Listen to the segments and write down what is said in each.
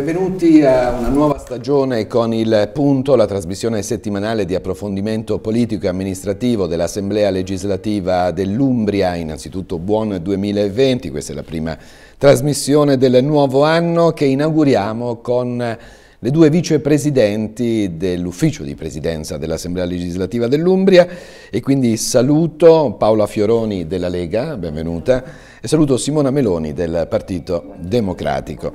Benvenuti a una nuova stagione con il Punto, la trasmissione settimanale di approfondimento politico e amministrativo dell'Assemblea legislativa dell'Umbria. Innanzitutto buon 2020, questa è la prima trasmissione del nuovo anno che inauguriamo con le due vicepresidenti dell'ufficio di presidenza dell'Assemblea legislativa dell'Umbria e quindi saluto Paola Fioroni della Lega, benvenuta e saluto Simona Meloni del Partito Democratico.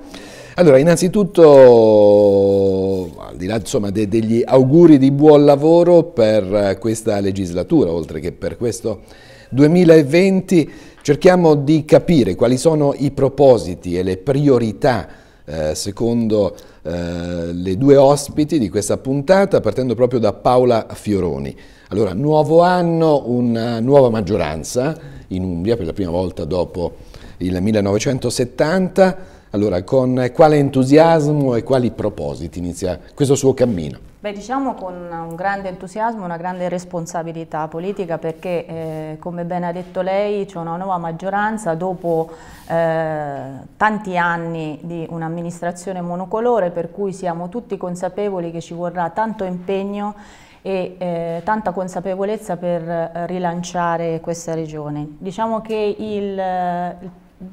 Allora, innanzitutto, al di là insomma, de degli auguri di buon lavoro per questa legislatura, oltre che per questo 2020, cerchiamo di capire quali sono i propositi e le priorità eh, secondo eh, le due ospiti di questa puntata, partendo proprio da Paola Fioroni. Allora, nuovo anno, una nuova maggioranza in Umbria per la prima volta dopo il 1970. Allora, con quale entusiasmo e quali propositi inizia questo suo cammino? Beh, diciamo con un grande entusiasmo una grande responsabilità politica perché, eh, come ben ha detto lei, c'è una nuova maggioranza dopo eh, tanti anni di un'amministrazione monocolore per cui siamo tutti consapevoli che ci vorrà tanto impegno e eh, tanta consapevolezza per eh, rilanciare questa regione. Diciamo che il, eh, il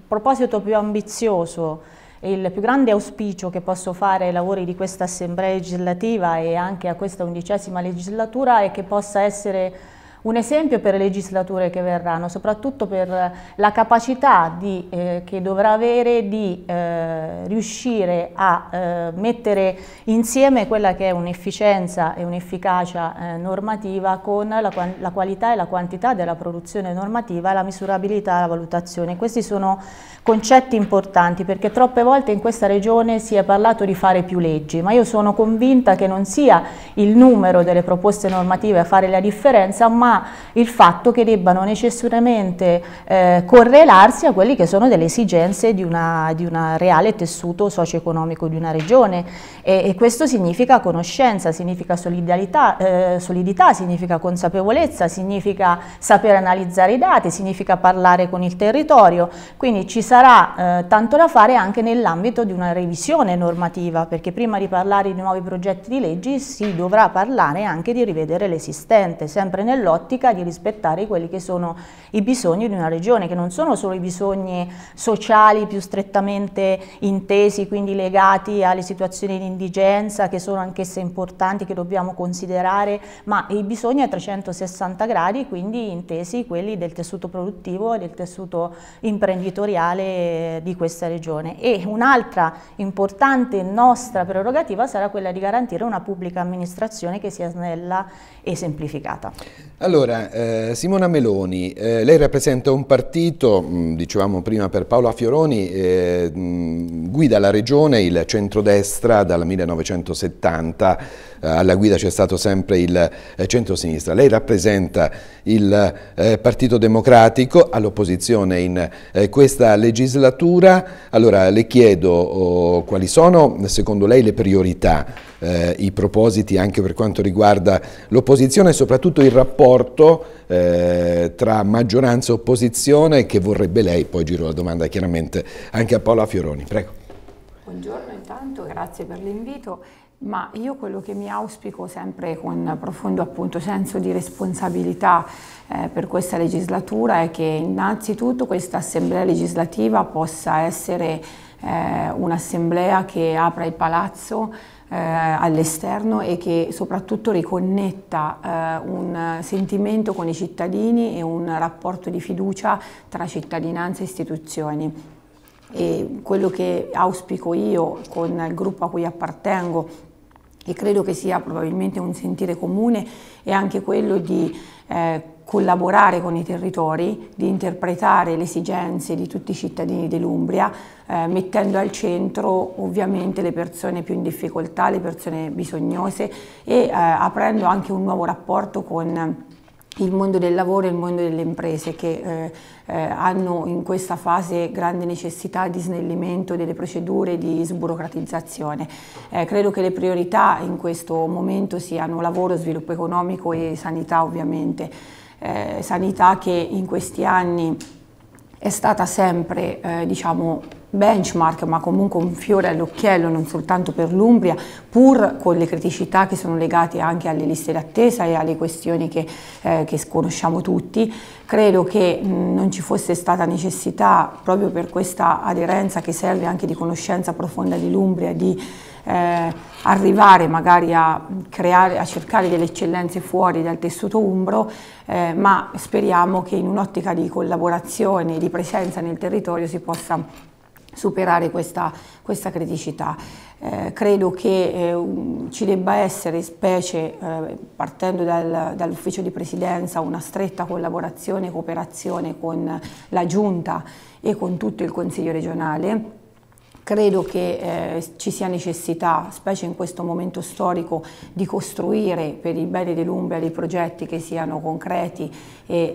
proposito più ambizioso e il più grande auspicio che posso fare ai lavori di questa Assemblea legislativa e anche a questa undicesima legislatura è che possa essere un esempio per le legislature che verranno, soprattutto per la capacità di, eh, che dovrà avere di eh, riuscire a eh, mettere insieme quella che è un'efficienza e un'efficacia eh, normativa con la, la, qualità e la quantità della produzione normativa, la misurabilità e la valutazione. Questi sono concetti importanti perché troppe volte in questa regione si è parlato di fare più leggi, ma io sono convinta che non sia il numero delle proposte normative a fare la differenza, ma ma il fatto che debbano necessariamente eh, correlarsi a quelle che sono delle esigenze di un reale tessuto socio-economico di una regione e, e, questo significa conoscenza, significa solidarietà, eh, solidità, significa consapevolezza, significa sapere analizzare i dati, significa parlare con il territorio, quindi ci sarà eh, tanto da fare anche nell'ambito di una revisione normativa perché prima di parlare di nuovi progetti di leggi si dovrà parlare anche di rivedere l'esistente, sempre nell'ottica nell'ottica di rispettare quelli che sono i bisogni di una regione, che non sono solo i bisogni sociali più strettamente intesi, quindi legati alle situazioni di indigenza, che sono anch'esse importanti, che dobbiamo considerare, ma i bisogni a 360 gradi, quindi intesi quelli del tessuto produttivo e del tessuto imprenditoriale di questa regione. E un'altra importante nostra prerogativa sarà quella di garantire una pubblica amministrazione che sia snella e semplificata. Allora, eh, Simona Meloni, eh, lei rappresenta un partito, mh, mm, dicevamo prima per Paola Fioroni, eh, mh, mm, guida la regione, il centrodestra dal 1970, eh, alla guida c'è stato sempre il eh, centrosinistra. Lei rappresenta il eh, Partito Democratico all'opposizione in questa legislatura. Allora, le chiedo oh, quali sono secondo lei le priorità eh, i propositi anche per quanto riguarda l'opposizione e soprattutto il rapporto eh, tra maggioranza e opposizione che vorrebbe lei, poi giro la domanda chiaramente anche a Paola Fioroni. Prego. Buongiorno intanto, grazie per l'invito. Ma io quello che mi auspico sempre con profondo appunto, senso di responsabilità eh, per questa legislatura è che innanzitutto questa assemblea legislativa possa essere eh, un'assemblea che apra il palazzo eh, all'esterno e che soprattutto riconnetta eh, un sentimento con i cittadini e un rapporto di fiducia tra cittadinanza e istituzioni. E quello che auspico io con il gruppo a cui appartengo e credo che sia probabilmente un sentire comune è anche quello di eh, collaborare con i territori, di interpretare le esigenze di tutti i cittadini dell'Umbria, eh, mettendo al centro ovviamente le persone più in difficoltà, le persone bisognose e eh, aprendo anche un nuovo rapporto con il mondo del lavoro e il mondo delle imprese che eh, eh, hanno in questa fase grande necessità di snellimento delle procedure, di sburocratizzazione. Eh, credo che le priorità in questo momento siano lavoro, sviluppo economico e sanità ovviamente eh, sanità che in questi anni è stata sempre eh, diciamo benchmark ma comunque un fiore all'occhiello non soltanto per l'Umbria pur con le criticità che sono legate anche alle liste d'attesa e alle questioni che, eh, che conosciamo tutti credo che mh, non ci fosse stata necessità proprio per questa aderenza che serve anche di conoscenza profonda dell'Umbria di eh, arrivare magari a, creare, a cercare delle eccellenze fuori dal tessuto umbro, eh, ma speriamo che in un'ottica di collaborazione, e di presenza nel territorio si possa superare questa, questa criticità. Eh, credo che eh, um, ci debba essere, specie eh, partendo dal, dall'ufficio di presidenza, una stretta collaborazione e cooperazione con la Giunta e con tutto il Consiglio regionale Credo che eh, ci sia necessità, specie in questo momento storico, di costruire per il bene dell'Umbria dei progetti che siano concreti e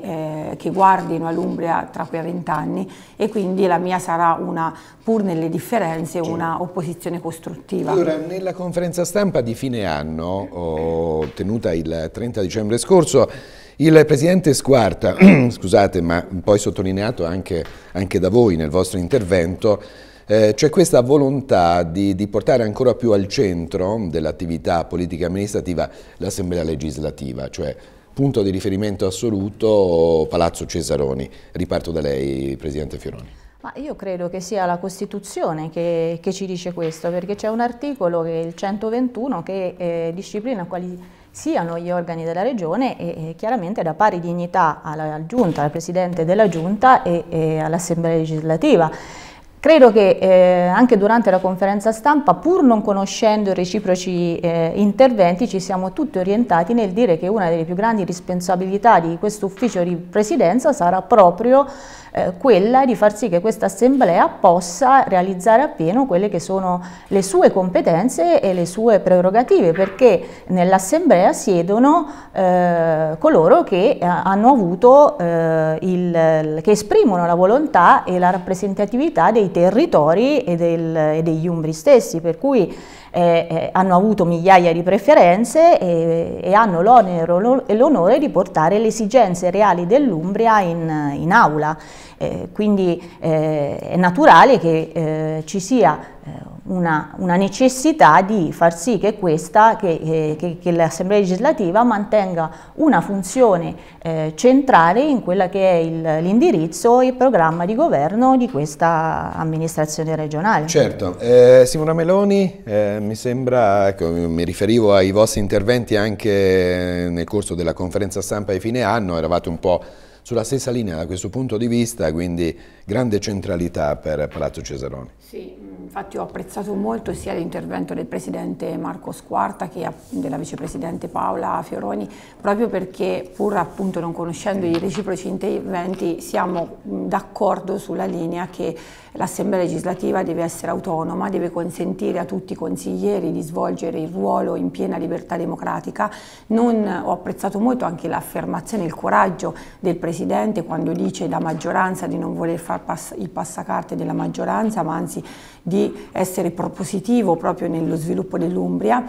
eh, che guardino all'Umbria tra quei vent'anni e quindi la mia sarà una, pur nelle differenze, certo. una opposizione costruttiva. Allora, nella conferenza stampa di fine anno, tenuta il 30 dicembre scorso, il Presidente Squarta, scusate, ma poi sottolineato anche, anche da voi nel vostro intervento, eh, c'è questa volontà di, di, portare ancora più al centro dell'attività politica amministrativa l'Assemblea legislativa, cioè punto di riferimento assoluto Palazzo Cesaroni. Riparto da lei, Presidente Fioroni. Ma io credo che sia la Costituzione che, che ci dice questo, perché c'è un articolo, il 121, che eh, disciplina quali siano gli organi della Regione e, e chiaramente dà pari dignità alla Giunta, al Presidente della Giunta e, e all'Assemblea legislativa. Credo che eh, anche durante la conferenza stampa, pur non conoscendo i reciproci eh, interventi, ci siamo tutti orientati nel dire che una delle più grandi responsabilità di questo ufficio di presidenza sarà proprio eh, quella di far sì che questa assemblea possa realizzare appieno quelle che sono le sue competenze e le sue prerogative, perché nell'assemblea siedono eh, coloro che eh, hanno avuto eh, il, che esprimono la volontà e la rappresentatività dei territori e, del, e degli umbri stessi, per cui eh, eh hanno avuto migliaia di preferenze e, e hanno l'onere e l'onore di portare le esigenze reali dell'Umbria in, in aula. Eh, quindi eh, è naturale che eh, ci sia eh, una, una, necessità di far sì che questa, che, eh, che, che l'Assemblea legislativa mantenga una funzione eh, centrale in quella che è l'indirizzo e il programma di governo di questa amministrazione regionale. Certo, Simona Meloni, mi sembra, ecco, mi riferivo ai vostri interventi anche nel corso della conferenza stampa di fine anno, eravate un po' sulla stessa linea da questo punto di vista, quindi grande centralità per Palazzo Cesaroni. Sì. Infatti ho apprezzato molto sia l'intervento del Presidente Marco Squarta che della Vicepresidente Paola Fioroni, proprio perché pur appunto non conoscendo i reciproci interventi siamo d'accordo sulla linea che l'Assemblea legislativa deve essere autonoma, deve consentire a tutti i consiglieri di svolgere il ruolo in piena libertà democratica. Non, ho apprezzato molto anche l'affermazione e il coraggio del Presidente quando dice la maggioranza di non voler fare pass il passacarte della maggioranza, ma anzi di essere propositivo proprio nello sviluppo dell'Umbria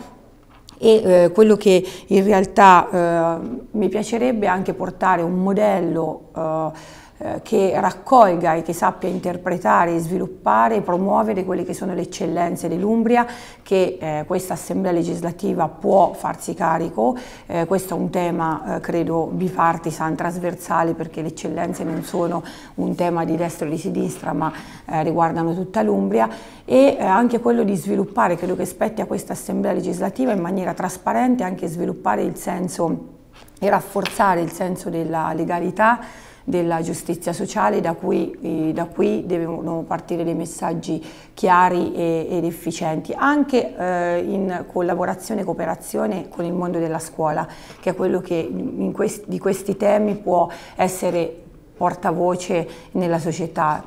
e eh, quello che in realtà eh, mi piacerebbe anche portare un modello eh, eh, che raccolga e che sappia interpretare, sviluppare e promuovere quelle che sono le eccellenze dell'Umbria che eh, questa Assemblea legislativa può farsi carico. Eh, questo è un tema, eh, credo, bipartisan, trasversale perché le eccellenze non sono un tema di destra o di sinistra ma eh, riguardano tutta l'Umbria e eh, anche quello di sviluppare, credo che spetti a questa Assemblea legislativa in maniera trasparente anche sviluppare il senso e rafforzare il senso della legalità della giustizia sociale da cui, eh, da cui devono partire dei messaggi chiari ed efficienti, anche eh, in collaborazione e cooperazione con il mondo della scuola, che è quello che quest di questi temi può essere portavoce nella società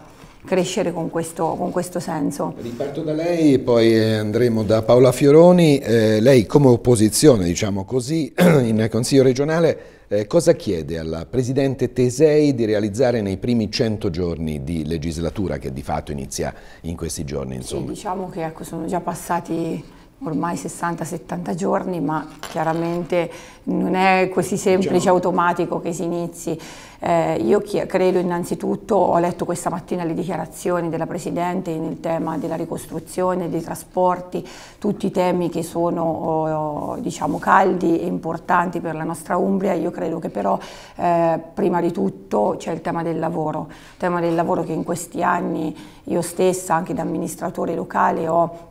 crescere con questo, con questo, senso. Riparto da lei e poi eh, andremo da Paola Fioroni. Eh, lei come opposizione, diciamo così, in Consiglio regionale eh, cosa chiede alla Presidente Tesei di realizzare nei primi 100 giorni di legislatura che di fatto inizia in questi giorni? Sì, diciamo che ecco, sono già passati ormai 60-70 giorni, ma chiaramente non è così semplice e automatico che si inizi. Eh, io credo innanzitutto, ho letto questa mattina le dichiarazioni della Presidente nel tema della ricostruzione, dei trasporti, tutti i temi che sono eh, diciamo, caldi e importanti per la nostra Umbria, io credo che però eh, prima di tutto c'è il tema del lavoro, il tema del lavoro che in questi anni io stessa anche da amministratore locale ho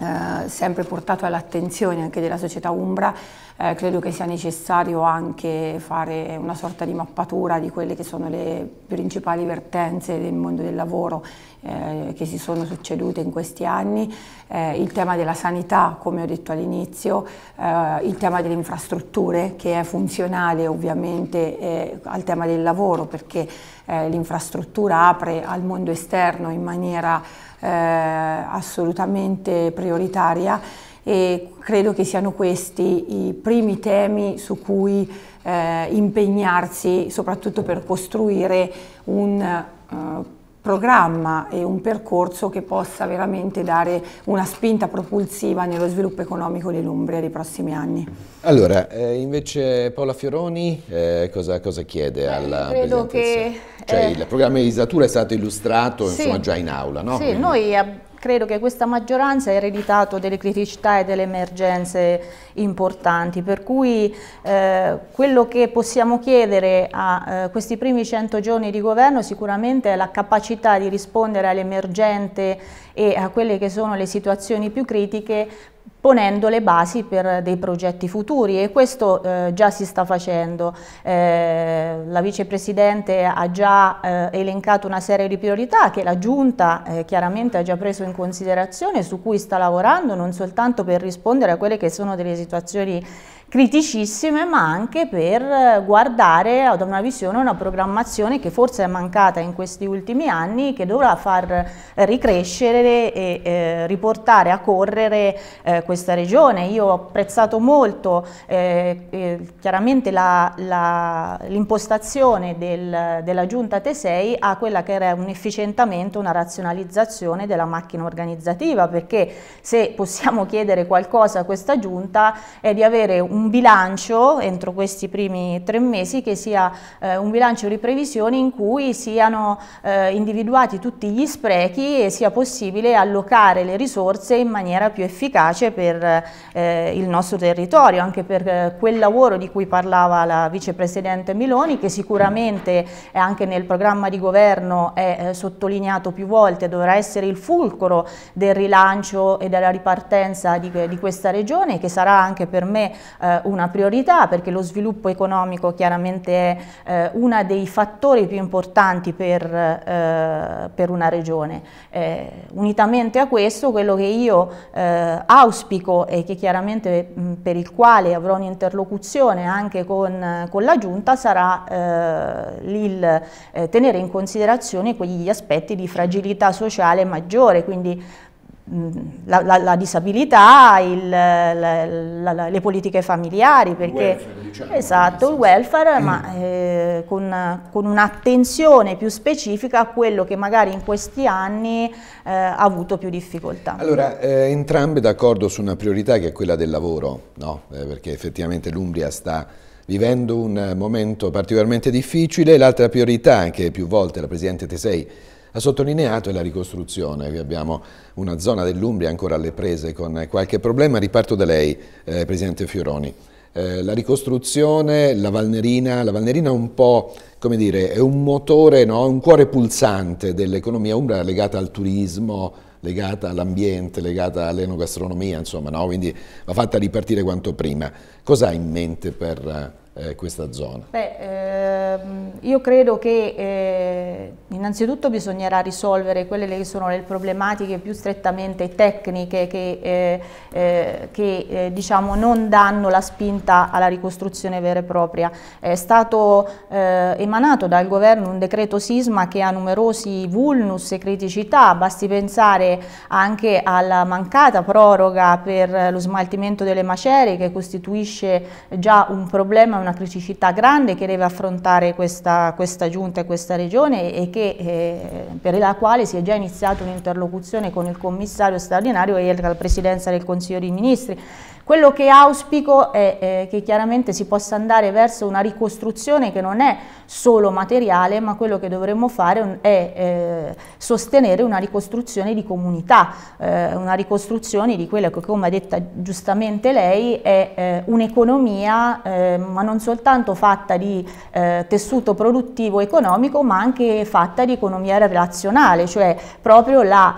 eh, sempre portato all'attenzione anche della società Umbra, eh, credo che sia necessario anche fare una sorta di mappatura di quelle che sono le principali vertenze del mondo del lavoro eh, che si sono succedute in questi anni, eh, il tema della sanità, come ho detto all'inizio, eh, il tema delle infrastrutture che è funzionale ovviamente al tema del lavoro perché l'infrastruttura apre al mondo esterno in maniera eh, assolutamente prioritaria e credo che siano questi i primi temi su cui eh, impegnarsi soprattutto per costruire un eh, programma e un percorso che possa veramente dare una spinta propulsiva nello sviluppo economico dell'Umbria nei prossimi anni. Allora, eh, invece Paola Fioroni eh, cosa, cosa, chiede eh, alla credo Che, cioè, eh, il programma di legislatura è stato illustrato sì, insomma, già in aula, no? Sì, Quindi... noi credo che questa maggioranza ha ereditato delle criticità e delle emergenze importanti, per cui eh, quello che possiamo chiedere a eh, questi primi 100 giorni di governo sicuramente è la capacità di rispondere alle emergenti e a quelle che sono le situazioni più critiche ponendo le basi per dei progetti futuri e questo eh, già si sta facendo. Eh, la vicepresidente ha già eh, elencato una serie di priorità che la Giunta eh, chiaramente ha già preso in considerazione, su cui sta lavorando non soltanto per rispondere a quelle che sono delle situazioni criticissime, ma anche per guardare ad una visione, una programmazione che forse è mancata in questi ultimi anni, che dovrà far ricrescere e eh, riportare a correre eh, questa regione. Io ho apprezzato molto eh, eh chiaramente l'impostazione del, della giunta Tesei a quella che era un efficientamento, una razionalizzazione della macchina organizzativa, perché se possiamo chiedere qualcosa a questa giunta è di avere un un bilancio entro questi primi tre mesi che sia eh, un bilancio di previsioni in cui siano eh, individuati tutti gli sprechi e sia possibile allocare le risorse in maniera più efficace per eh, il nostro territorio, anche per quel lavoro di cui parlava la vicepresidente Miloni che sicuramente anche nel programma di governo è sottolineato più volte, dovrà essere il fulcro del rilancio e della ripartenza di, di questa regione che sarà anche per me eh, eh, una priorità perché lo sviluppo economico chiaramente è eh, uno dei fattori più importanti per, eh, per una regione. Eh, unitamente a questo quello che io eh, auspico e che chiaramente mh, per il quale avrò un'interlocuzione anche con, con, la Giunta sarà eh, il tenere in considerazione quegli aspetti di fragilità sociale maggiore, quindi la, la, la, disabilità, il, la, le politiche familiari, perché, il welfare, diciamo, esatto, il welfare, ma mm. eh, con, con un'attenzione più specifica a quello che magari in questi anni eh, ha avuto più difficoltà. Allora, eh, entrambe d'accordo su una priorità che è quella del lavoro, no? Eh, perché effettivamente l'Umbria sta vivendo un momento particolarmente difficile, l'altra priorità anche più volte la Presidente Tesei ha sottolineato la ricostruzione, abbiamo una zona dell'Umbria ancora alle prese con qualche problema, riparto da lei eh, Presidente Fioroni. Eh, la ricostruzione, la Valnerina, la Valnerina è un po' come dire, è un motore, no? un cuore pulsante dell'economia umbra legata al turismo, legata all'ambiente, legata all'enogastronomia, insomma, no? quindi va fatta ripartire quanto prima. Cosa ha in mente per eh, eh, questa zona? Beh, ehm, io credo che eh, innanzitutto bisognerà risolvere quelle che sono le problematiche più strettamente tecniche che, eh, eh che eh, diciamo non danno la spinta alla ricostruzione vera e propria. È stato eh, emanato dal governo un decreto sisma che ha numerosi vulnus e criticità, basti pensare anche alla mancata proroga per lo smaltimento delle macerie che costituisce già un problema, una una criticità grande che deve affrontare questa, questa giunta e questa regione e che, eh, per la quale si è già iniziata un'interlocuzione con il commissario straordinario e la presidenza del Consiglio dei Ministri quello che auspico è eh, che chiaramente si possa andare verso una ricostruzione che non è solo materiale, ma quello che dovremmo fare è eh, sostenere una ricostruzione di comunità, eh, una ricostruzione di quella che, come ha detto giustamente lei, è eh, un'economia, eh, ma non soltanto fatta di eh, tessuto produttivo economico, ma anche fatta di economia relazionale, cioè proprio la,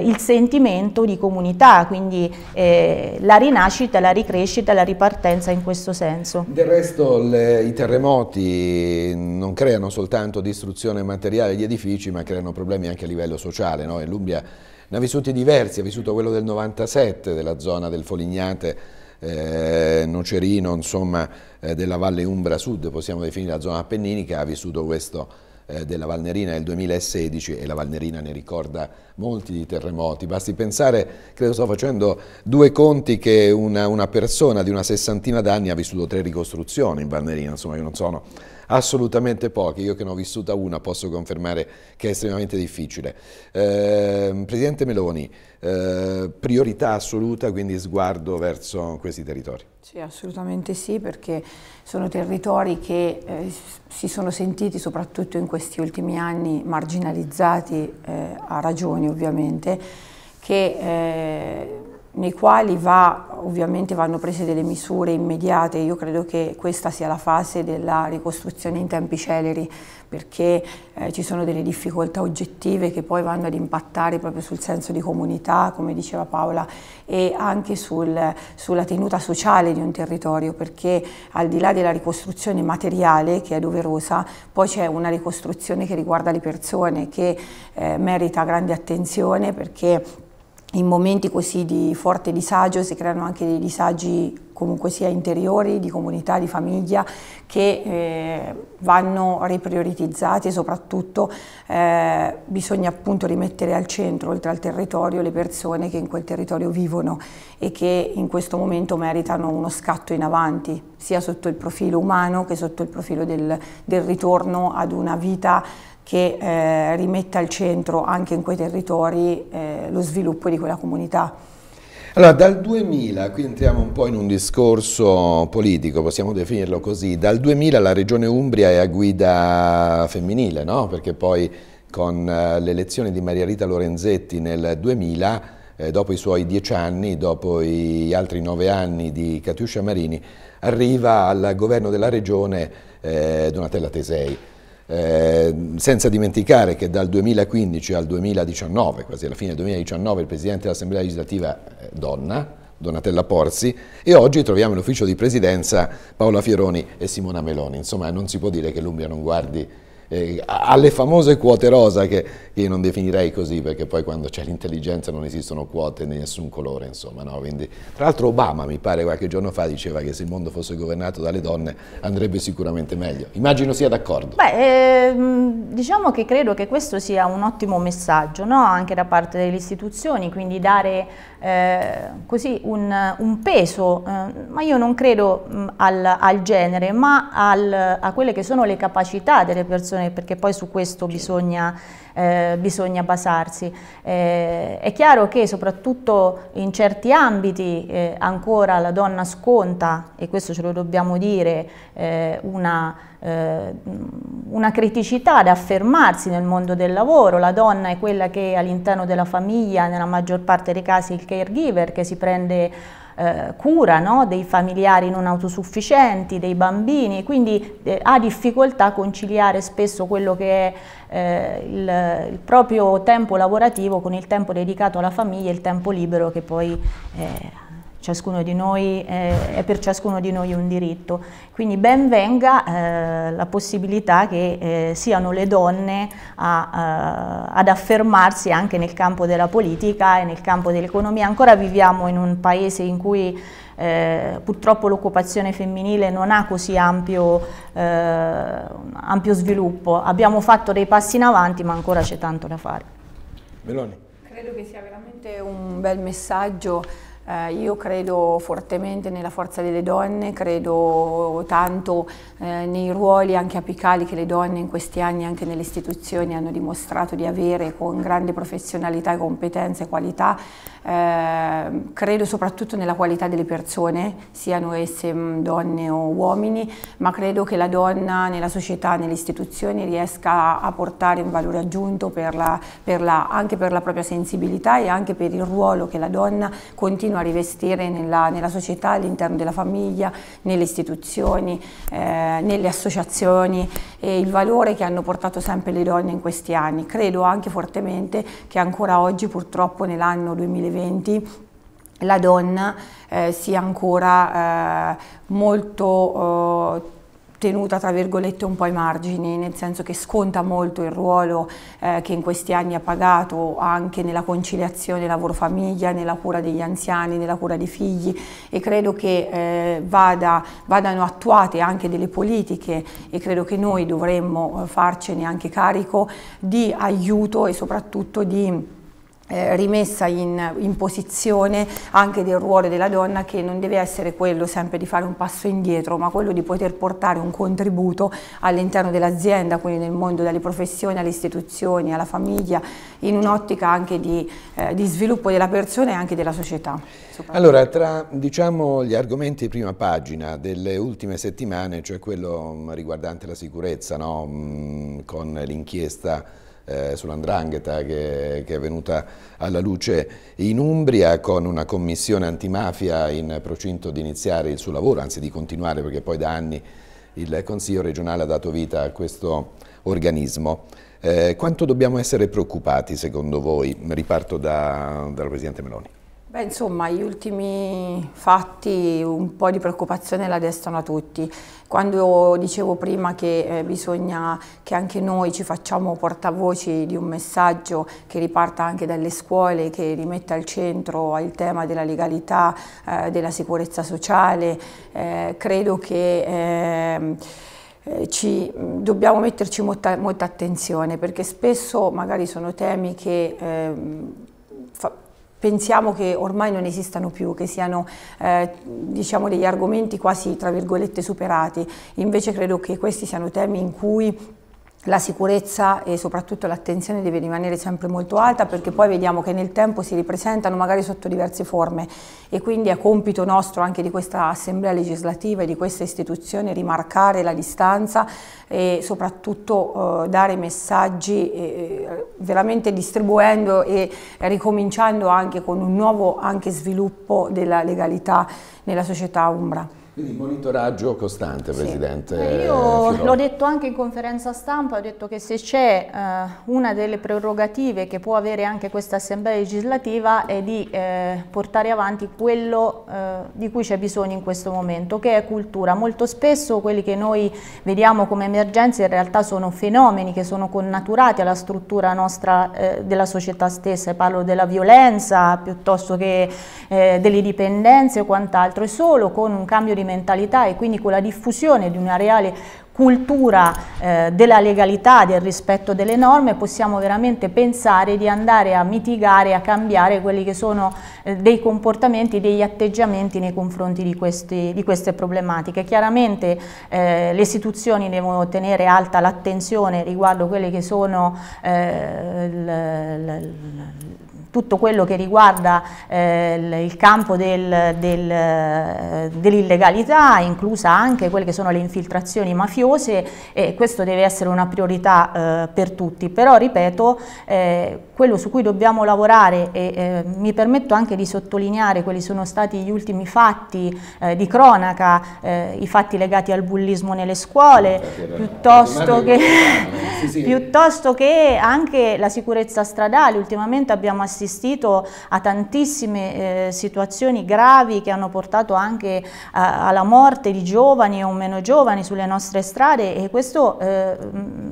il sentimento di comunità, quindi la rinascita nascita, la ricrescita, la ripartenza in questo senso. Del resto le, i terremoti non creano soltanto distruzione materiale agli edifici ma creano problemi anche a livello sociale. No? L'Umbria ne ha vissuti diversi, ha vissuto quello del 97 della zona del Folignate eh, Nocerino, insomma, eh, della Valle Umbra Sud, possiamo definire la zona appenninica, ha vissuto questo terremoto. Eh, della Valnerina nel 2016 e la Valnerina ne ricorda molti di terremoti. Basti pensare, credo sto facendo due conti che una, una persona di una sessantina d'anni ha vissuto tre ricostruzioni in Valnerina, insomma io non sono assolutamente pochi. Io che ne ho vissuta una posso confermare che è estremamente difficile. Eh, Presidente Meloni, eh, priorità assoluta, quindi sguardo verso questi territori. Sì, assolutamente sì, perché sono territori che eh, si sono sentiti soprattutto in questi ultimi anni marginalizzati, eh, a ragioni ovviamente, che eh, nei quali va, ovviamente vanno prese delle misure immediate. Io credo che questa sia la fase della ricostruzione in tempi celeri, perché eh, ci sono delle difficoltà oggettive che poi vanno ad impattare proprio sul senso di comunità, come diceva Paola, e anche sul, sulla tenuta sociale di un territorio, perché al di là della ricostruzione materiale, che è doverosa, poi c'è una ricostruzione che riguarda le persone, che eh, merita grande attenzione perché in momenti così di forte disagio si creano anche dei disagi comunque sia interiori, di comunità, di famiglia, che eh, vanno riprioritizzati e soprattutto eh, bisogna appunto rimettere al centro, oltre al territorio, le persone che in quel territorio vivono e che in questo momento meritano uno scatto in avanti, sia sotto il profilo umano che sotto il profilo del, del ritorno ad una vita che eh, rimetta al centro anche in quei territori eh, lo sviluppo di quella comunità. Allora, dal 2000, qui entriamo un po' in un discorso politico, possiamo definirlo così, dal 2000 la regione Umbria è a guida femminile, no? perché poi con eh, l'elezione di Maria Rita Lorenzetti nel 2000, eh, dopo i suoi dieci anni, dopo gli altri nove anni di Catiuscia Marini, arriva al governo della regione eh, Donatella Tesei. Eh, senza dimenticare che dal 2015 al 2019, quasi alla fine del 2019, il Presidente dell'Assemblea legislativa è eh, donna, Donatella Porzi, e oggi troviamo in ufficio di presidenza Paola Fieroni e Simona Meloni. Insomma, non si può dire che l'Umbria non guardi eh, alle famose quote rosa che, che, io non definirei così perché poi quando c'è l'intelligenza non esistono quote di nessun colore insomma no? Quindi, tra l'altro Obama mi pare qualche giorno fa diceva che se il mondo fosse governato dalle donne andrebbe sicuramente meglio immagino sia d'accordo beh eh, diciamo che credo che questo sia un ottimo messaggio no? anche da parte delle istituzioni quindi dare eh, così un, un peso eh, ma io non credo mh, mm, al, al, genere ma al, a quelle che sono le capacità delle persone persone, perché poi su questo bisogna, eh, bisogna basarsi. Eh, è chiaro che soprattutto in certi ambiti eh, ancora la donna sconta, e questo ce lo dobbiamo dire, eh, una, eh, una criticità da affermarsi nel mondo del lavoro. La donna è quella che all'interno della famiglia, nella maggior parte dei casi, il caregiver che si prende eh, cura no? dei familiari non autosufficienti, dei bambini, quindi eh, ha difficoltà a conciliare spesso quello che è eh, il, il, proprio tempo lavorativo con il tempo dedicato alla famiglia e il tempo libero che poi ha eh, ciascuno di noi eh, è per ciascuno di noi un diritto. Quindi ben venga eh, la possibilità che eh, siano le donne a, eh, ad affermarsi anche nel campo della politica e nel campo dell'economia. Ancora viviamo in un paese in cui eh, purtroppo l'occupazione femminile non ha così ampio, eh, ampio, sviluppo. Abbiamo fatto dei passi in avanti, ma ancora c'è tanto da fare. Meloni. Credo che sia veramente un bel messaggio eh, io credo fortemente nella forza delle donne, credo tanto eh, nei ruoli anche apicali che le donne in questi anni anche nelle istituzioni hanno dimostrato di avere con grande professionalità, competenza e qualità. Ehm, credo soprattutto nella qualità delle persone, siano esse donne o uomini, ma credo che la donna nella società, nelle istituzioni riesca a portare un valore aggiunto per la, per la, anche per la propria sensibilità e anche per il ruolo che la donna continua a rivestire nella, nella società, all'interno della famiglia, nelle istituzioni, eh, nelle associazioni e il valore che hanno portato sempre le donne in questi anni. Credo anche fortemente che ancora oggi purtroppo nell'anno 2020 eventi la donna eh, sia ancora eh, molto eh, tenuta tra virgolette un po' ai margini, nel senso che sconta molto il ruolo eh, che in questi anni ha pagato anche nella conciliazione lavoro-famiglia, nella cura degli anziani, nella cura dei figli e credo che eh, vada, vadano attuate anche delle politiche e credo che noi dovremmo eh, farcene anche carico di aiuto e soprattutto di eh, rimessa in, in, posizione anche del ruolo della donna che non deve essere quello sempre di fare un passo indietro ma quello di poter portare un contributo all'interno dell'azienda quindi nel mondo delle professioni alle istituzioni alla famiglia in un'ottica anche di, eh, di, sviluppo della persona e anche della società. Allora tra diciamo, gli argomenti di prima pagina delle ultime settimane cioè quello mm, riguardante la sicurezza no? Mm, con l'inchiesta eh, sull'andrangheta che, che, è venuta alla luce in Umbria con una commissione antimafia in procinto di iniziare il suo lavoro, anzi di continuare perché poi da anni il Consiglio regionale ha dato vita a questo organismo. Eh, quanto dobbiamo essere preoccupati secondo voi? Riparto da, dalla Presidente Meloni. Beh, insomma, gli ultimi fatti un po' di preoccupazione la destano a tutti. Quando dicevo prima che eh, bisogna che anche noi ci facciamo portavoci di un messaggio che riparta anche dalle scuole, che rimetta al centro il tema della legalità, eh, della sicurezza sociale, eh, credo che... Ehm, eh, ci, dobbiamo metterci molta, molta, attenzione perché spesso magari sono temi che ehm, fa, pensiamo che ormai non esistano più, che siano eh, diciamo degli argomenti quasi tra virgolette superati, invece credo che questi siano temi in cui la sicurezza e soprattutto l'attenzione deve rimanere sempre molto alta perché poi vediamo che nel tempo si ripresentano magari sotto diverse forme e quindi è compito nostro anche di questa assemblea legislativa e di questa istituzione rimarcare la distanza e soprattutto eh, dare messaggi eh, eh veramente distribuendo e ricominciando anche con un nuovo anche sviluppo della legalità nella società umbra. Quindi monitoraggio costante, Presidente. Sì. Eh, io l'ho detto anche in conferenza stampa, ho detto che se c'è uh, una delle prerogative che può avere anche questa Assemblea legislativa è di eh, portare avanti quello eh, di cui c'è bisogno in questo momento, che è cultura. Molto spesso quelli che noi vediamo come emergenze in realtà sono fenomeni che sono connaturati alla struttura nostra eh, della società stessa, parlo della violenza piuttosto che eh, delle dipendenze o quant'altro, e solo con un cambio di mentalità e quindi con la diffusione di una reale cultura eh, della legalità, del rispetto delle norme, possiamo veramente pensare di andare a mitigare, a cambiare quelli che sono eh, dei comportamenti, degli atteggiamenti nei confronti di, questi, di queste problematiche. Chiaramente eh, le istituzioni devono tenere alta l'attenzione riguardo quelle che sono eh, l, tutto quello che riguarda eh, il campo del, del, eh, dell'illegalità, inclusa anche quelle che sono le infiltrazioni mafiose e questo deve essere una priorità eh, per tutti, però ripeto eh, quello su cui dobbiamo lavorare e eh, mi permetto anche di sottolineare quelli sono stati gli ultimi fatti eh, di cronaca, eh, i fatti legati al bullismo nelle scuole, piuttosto che, sì, sì. piuttosto che, anche la sicurezza stradale. Ultimamente abbiamo assistito a tantissime eh, situazioni gravi che hanno portato anche eh, alla morte di giovani o meno giovani sulle nostre strade e questo eh,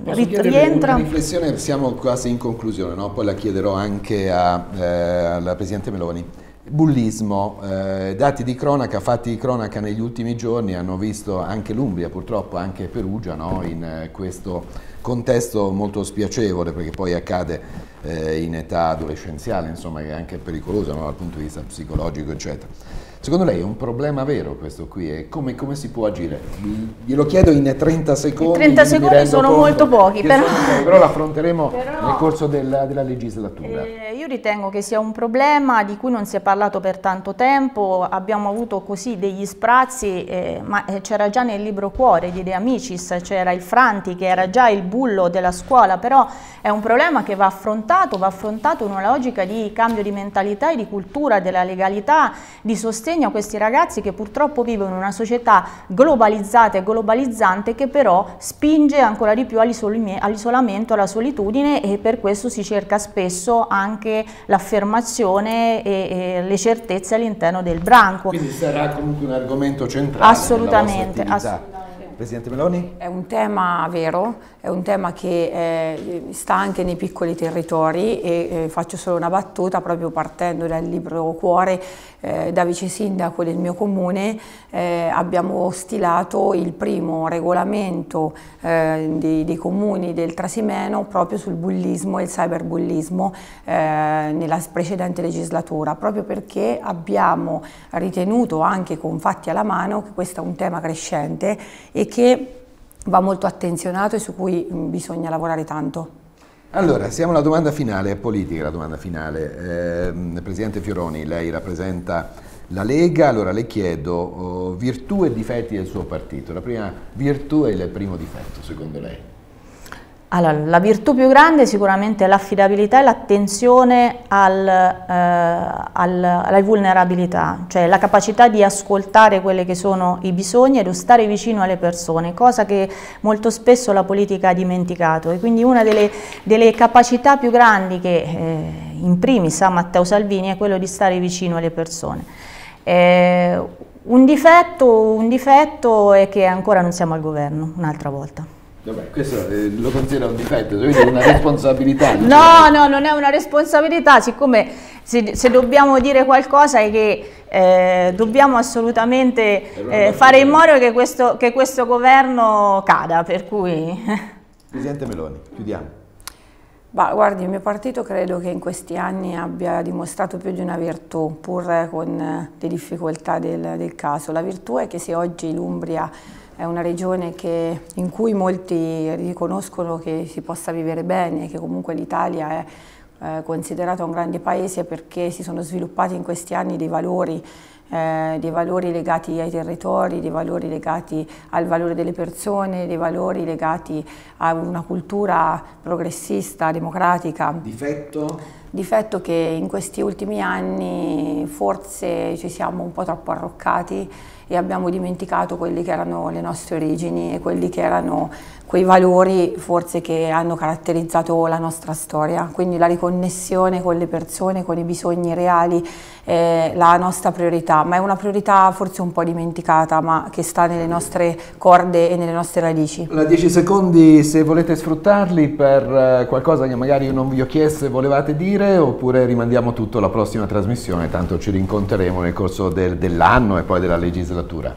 rientra... Una riflessione, siamo quasi in conclusione, no? Poi la chiederò anche a, eh, alla Presidente Meloni. Bullismo, eh, dati di cronaca, fatti di cronaca negli ultimi giorni hanno visto anche l'Umbria, purtroppo anche Perugia, no? in eh, questo contesto molto spiacevole perché poi accade eh, in età adolescenziale, insomma che è anche pericoloso no? dal punto di vista psicologico, eccetera. Secondo lei è un problema vero questo qui? E come, come si può agire? Glielo chiedo in 30 secondi. 30 secondi sono molto pochi, però... Sono, però l'affronteremo però... nel corso della, della legislatura. Eh, io ritengo che sia un problema di cui non si è parlato per tanto tempo, abbiamo avuto così degli sprazzi, eh, ma eh, c'era già nel libro cuore di De Amicis, c'era il Franti che era già il bullo della scuola, però è un problema che va affrontato, va affrontato in una logica di cambio di mentalità e di cultura della legalità, di sostegno sostegno a questi ragazzi che purtroppo vivono in una società globalizzata e globalizzante che però spinge ancora di più all'isolamento, alla solitudine e per questo si cerca spesso anche l'affermazione e, e, le certezze all'interno del branco. Quindi sarà comunque un argomento centrale. Assolutamente. Presidente Meloni? È un tema vero, è un tema che eh, sta anche nei piccoli territori e eh, faccio solo una battuta proprio partendo dal libro Cuore eh, da vice sindaco del mio comune eh, abbiamo stilato il primo regolamento eh, dei, dei, comuni del Trasimeno proprio sul bullismo e il cyberbullismo eh, nella precedente legislatura, proprio perché abbiamo ritenuto anche con fatti alla mano che questo è un tema crescente e che va molto attenzionato e su cui mm, bisogna lavorare tanto. Allora, siamo alla domanda finale, è politica la domanda finale. Eh, Presidente Fioroni, lei rappresenta la Lega, allora le chiedo oh, virtù e difetti del suo partito. La prima virtù e il primo difetto, secondo lei? Allora, la virtù più grande sicuramente è l'affidabilità e l'attenzione al, eh, al, alle vulnerabilità, cioè la capacità di ascoltare quelli che sono i bisogni e di stare vicino alle persone, cosa che molto spesso la politica ha dimenticato e quindi una delle, delle capacità più grandi che eh, in primis ha Matteo Salvini è quello di stare vicino alle persone. Eh, un, difetto, un difetto è che ancora non siamo al governo, un'altra volta. Vabbè, questo eh, lo considero un difetto, quindi è una responsabilità. no, no, non è una responsabilità, siccome se, se dobbiamo dire qualcosa è che eh, dobbiamo assolutamente eh, eh fare in modo che questo, che questo governo cada, per cui... Presidente Meloni, chiudiamo. Bah, guardi, il mio partito credo che in questi anni abbia dimostrato più di una virtù, pur con le difficoltà del, del caso. La virtù è che se oggi l'Umbria è una regione che, in cui molti riconoscono che si possa vivere bene, che comunque l'Italia è eh, considerata un grande paese perché si sono sviluppati in questi anni dei valori eh, dei valori legati ai territori, dei valori legati al valore delle persone, dei valori legati a una cultura progressista, democratica. Difetto? difetto che in questi ultimi anni forse ci siamo un po' troppo arroccati e abbiamo dimenticato quelle che erano le nostre origini e quelli che erano quei valori forse che hanno caratterizzato la nostra storia, quindi la riconnessione con le persone, con i bisogni reali, è la nostra priorità, ma è una priorità forse un po' dimenticata, ma che sta nelle nostre corde e nelle nostre radici. La 10 secondi se volete sfruttarli per eh, qualcosa che magari io non vi ho chiesto e volevate dire, approfondire oppure rimandiamo tutto alla prossima trasmissione, tanto ci rincontreremo nel corso del, dell'anno e poi della legislatura?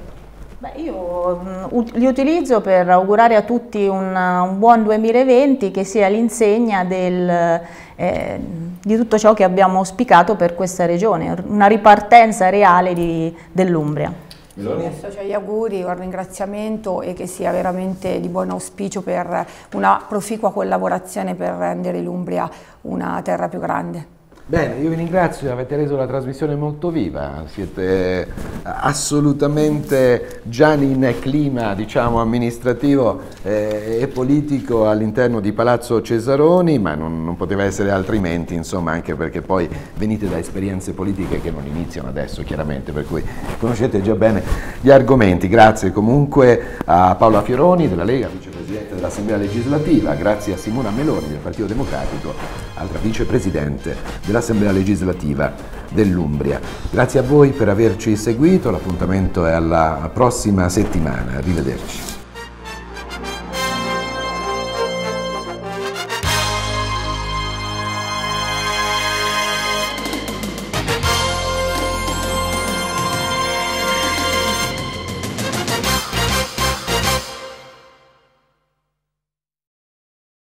Beh, io mm, li utilizzo per augurare a tutti un, un buon 2020 che sia l'insegna eh, di tutto ciò che abbiamo auspicato per questa regione, una ripartenza reale dell'Umbria. Meloni? associo agli auguri, un ringraziamento e che sia veramente di buon auspicio per una proficua collaborazione per rendere l'Umbria una terra più grande. Bene, io vi ringrazio, avete reso la trasmissione molto viva, siete eh, assolutamente già in clima diciamo, amministrativo eh, e politico all'interno di Palazzo Cesaroni, ma non, non, poteva essere altrimenti, insomma, anche perché poi venite da esperienze politiche che non iniziano adesso, chiaramente, per cui conoscete già bene gli argomenti. Grazie comunque a Paola Fioroni della Lega, vicepresidente dell'Assemblea legislativa, grazie a Simona Meloni del Partito Democratico, altra vicepresidente dell'Assemblea legislativa dell'Umbria. Grazie a voi per averci seguito, l'appuntamento è alla prossima settimana, arrivederci.